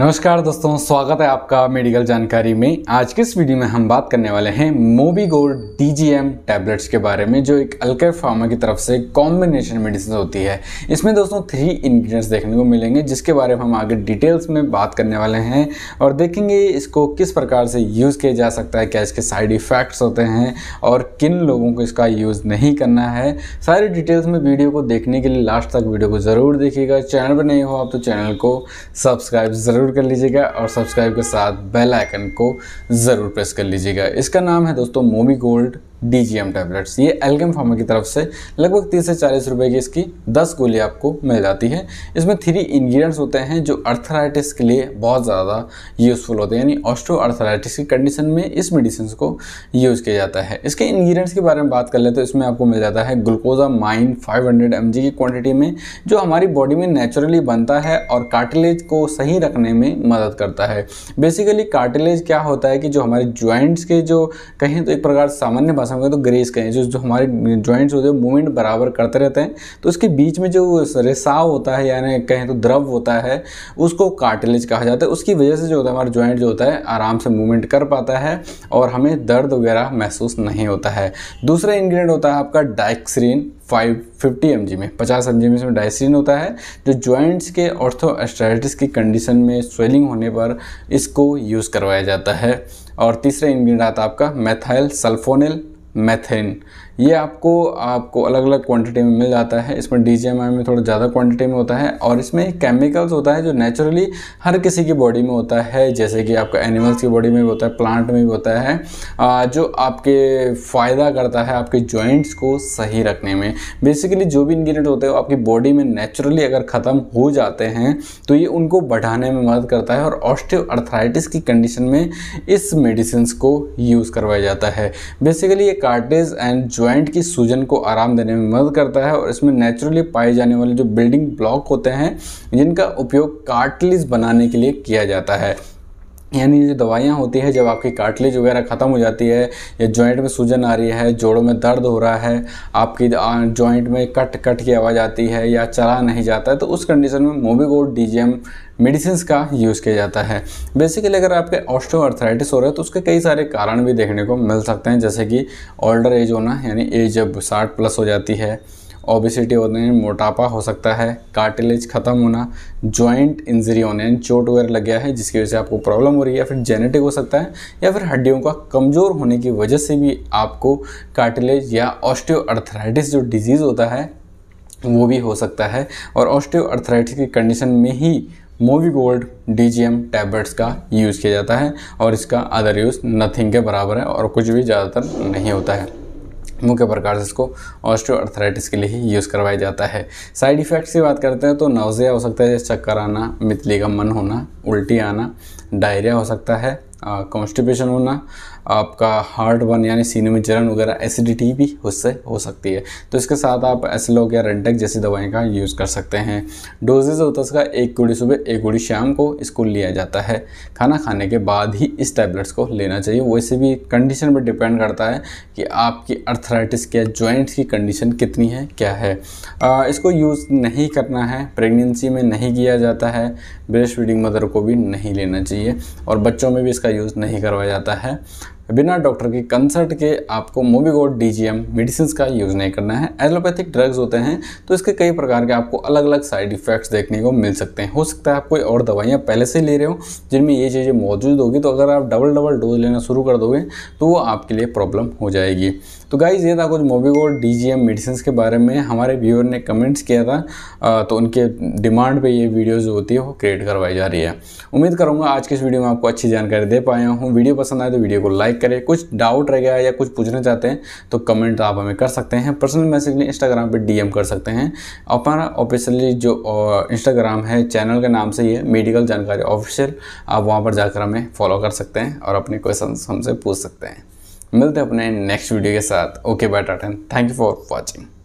नमस्कार दोस्तों स्वागत है आपका मेडिकल जानकारी में आज के इस वीडियो में हम बात करने वाले हैं जी डीजीएम टैबलेट्स के बारे में जो एक अल्के फार्मा की तरफ से कॉम्बिनेशन मेडिसिन होती है इसमें दोस्तों थ्री इंग्रीडियंट्स देखने को मिलेंगे जिसके बारे में हम आगे डिटेल्स में बात करने वाले हैं और देखेंगे इसको किस प्रकार से यूज़ किया जा सकता है क्या इसके साइड इफ़ेक्ट्स होते हैं और किन लोगों को इसका यूज़ नहीं करना है सारी डिटेल्स में वीडियो को देखने के लिए लास्ट तक वीडियो को ज़रूर देखिएगा चैनल पर नहीं हो आप तो चैनल को सब्सक्राइब ज़रूर ज़रूर कर लीजिएगा और सब्सक्राइब के साथ बेल आइकन को ज़रूर प्रेस कर लीजिएगा इसका नाम है दोस्तों मोमी gold D G M tablets ये एल्गेम फार्मा की तरफ से लगभग तीस से चालीस रुपए की इसकी दस गोली आपको मिल जाती है इसमें थ्री इंग्रेडिएंट्स होते हैं जो अर्थराइटिस के लिए बहुत ज़्यादा यूज़फुल होते हैं यानी ऑस्ट्रो अर्थराइटिस की कंडीशन में इस मेडिसिन को यूज़ किया जाता है इसके इंग्रीडियंट्स के बारे में बात कर ले तो इसमें आपको मिल जाता है glucosamine five hundred M G की क्वान्टिटी में जो हमारी बॉडी में नेचुरली बनता है और कार्टिलेज को सही रखने में मदद करता है बेसिकली कार्टिलेज क्या होता है कि जो हमारे ज्वाइंट्स के जो कहें तो एक प्रकार सामान्य भाषा भाषा में कहें तो ग्रेस कहें जो जो हमारे जॉइंट्स होते हैं मूवमेंट बराबर करते रहते हैं तो उसके बीच में जो रिसाव होता है यानी कहें तो द्रव होता है उसको कार्टिलेज कहा जाता है उसकी वजह से जो होता है हमारा जॉइंट जो होता है आराम से मूवमेंट कर पाता है और हमें दर्द वगैरह महसूस नहीं होता है दूसरा इंग्रेडिएंट होता है आपका डाइक्सरीन फाइव फिफ्टी एम में पचास एम में इसमें डाइसिन होता है जो जॉइंट्स के ऑर्थोएस्ट्राइटिस की कंडीशन में स्वेलिंग होने पर इसको यूज़ करवाया जाता है और तीसरा इंग्रेडिएंट आता है आपका मेथाइल सल्फोनिल मैथेन ये आपको आपको अलग अलग क्वांटिटी में मिल जाता है इसमें डी में थोड़ा ज़्यादा क्वांटिटी में होता है और इसमें केमिकल्स होता है जो नेचुरली हर किसी की बॉडी में होता है जैसे कि आपका एनिमल्स की बॉडी में भी होता है प्लांट में भी होता है जो आपके फ़ायदा करता है आपके जॉइंट्स को सही रखने में बेसिकली जो भी इन्ग्रीडियंट होते हैं आपकी बॉडी में नेचुरली अगर ख़त्म हो जाते हैं तो ये उनको बढ़ाने में मदद करता है और ऑस्टिव अर्थराइटिस की कंडीशन में इस मेडिसिन को यूज़ करवाया जाता है बेसिकली ये कार्टेज एंड ज्वाइंट की सूजन को आराम देने में मदद करता है और इसमें नेचुरली पाए जाने वाले जो बिल्डिंग ब्लॉक होते हैं जिनका उपयोग कार्टलिज बनाने के लिए किया जाता है यानी जो दवाइयाँ होती है जब आपकी काटलेज वगैरह ख़त्म हो जाती है या जॉइंट में सूजन आ रही है जोड़ों में दर्द हो रहा है आपकी जॉइंट में कट कट की आवाज़ आती है या चला नहीं जाता है तो उस कंडीशन में मोबिगोड डी मेडिसिन का यूज़ किया जाता है बेसिकली अगर आपके ऑस्टोआर्थराइटिस हो रहा है तो उसके कई सारे कारण भी देखने को मिल सकते हैं जैसे कि ओल्डर एज होना यानी एज जब साठ प्लस हो जाती है ओबिसिटी होने मोटापा हो सकता है कार्टिलेज ख़त्म होना जॉइंट इंजरी होने चोट वगैरह लग गया है जिसकी वजह से आपको प्रॉब्लम हो रही है या फिर जेनेटिक हो सकता है या फिर हड्डियों का कमज़ोर होने की वजह से भी आपको कार्टिलेज या अर्थराइटिस जो डिजीज़ होता है वो भी हो सकता है और अर्थराइटिस की कंडीशन में ही मोवी gold D G M tablets का यूज़ किया जाता है और इसका अदर यूज़ नथिंग के बराबर है और कुछ भी ज़्यादातर नहीं होता है मुख्य प्रकार से इसको अर्थराइटिस के लिए ही यूज़ करवाया जाता है साइड इफ़ेक्ट्स की बात करते हैं तो नौजिया हो सकता है जैसे चक्कर आना मितली का मन होना उल्टी आना डायरिया हो सकता है कॉन्स्टिपेशन होना आपका हार्ट बन यानी सीने में जलन वगैरह एसिडिटी भी उससे हो सकती है तो इसके साथ आप एसलोक या रेंटेक जैसी दवाएं का यूज़ कर सकते हैं डोजेज होता है इसका एक गुड़ी सुबह एक गुड़ी शाम को इसको लिया जाता है खाना खाने के बाद ही इस टैबलेट्स को लेना चाहिए वैसे भी कंडीशन पर डिपेंड करता है कि आपकी अर्थराइटिस क्या जॉइंट्स की कंडीशन कितनी है क्या है आ, इसको यूज़ नहीं करना है प्रेगनेंसी में नहीं किया जाता है ब्रेस्ट फीडिंग मदर को भी नहीं लेना चाहिए चाहिए और बच्चों में भी इसका यूज़ नहीं करवाया जाता है बिना डॉक्टर के कंसल्ट के आपको मोबीगोड डीजीएम मेडिसिन का यूज़ नहीं करना है एलोपैथिक ड्रग्स होते हैं तो इसके कई प्रकार के आपको अलग अलग साइड इफेक्ट्स देखने को मिल सकते हैं हो सकता है आप कोई और दवाइयाँ पहले से ले रहे हो जिनमें ये चीज़ें मौजूद होगी तो अगर आप डबल डबल डोज लेना शुरू कर दोगे तो वो आपके लिए प्रॉब्लम हो जाएगी तो गाइज ये था कुछ मोबीगोड डी मेडिसिन के बारे में हमारे व्यूअर ने कमेंट्स किया था तो उनके डिमांड पर ये वीडियोज़ होती है वो क्रिएट करवाई जा रही है उम्मीद करूँगा आज के इस वीडियो में आपको अच्छी जानकारी दे पाया हूँ वीडियो पसंद आए तो वीडियो को लाइक करें कुछ डाउट रह गया या कुछ पूछना चाहते हैं तो कमेंट आप हमें कर सकते हैं पर्सनल मैसेज में इंस्टाग्राम पे डीएम कर सकते हैं अपना ऑफिशियली जो इंस्टाग्राम है चैनल के नाम से ही है मेडिकल जानकारी ऑफिशियल आप वहाँ पर जाकर हमें फॉलो कर सकते हैं और अपने क्वेश्चन हमसे पूछ सकते हैं मिलते हैं अपने नेक्स्ट वीडियो के साथ ओके बाय टाटन थैंक यू फॉर वॉचिंग